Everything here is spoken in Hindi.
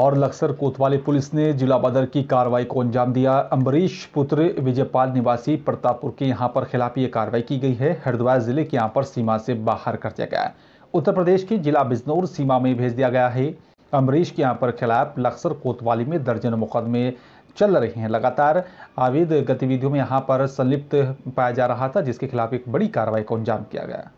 और लक्सर कोतवाली पुलिस ने जिला बदर की कार्रवाई को अंजाम दिया अम्बरीश पुत्र विजयपाल निवासी प्रतापपुर के यहाँ पर खिलाफ ये कार्रवाई की गई है हरिद्वार जिले के यहाँ पर सीमा से बाहर कर दिया गया उत्तर प्रदेश के जिला बिजनौर सीमा में भेज दिया गया है अम्बरीश के यहाँ पर खिलाफ लक्सर कोतवाली में दर्जन मुकदमे चल रहे हैं लगातार अवैध गतिविधियों में यहाँ पर संलिप्त पाया जा रहा था जिसके खिलाफ एक बड़ी कार्रवाई को अंजाम किया गया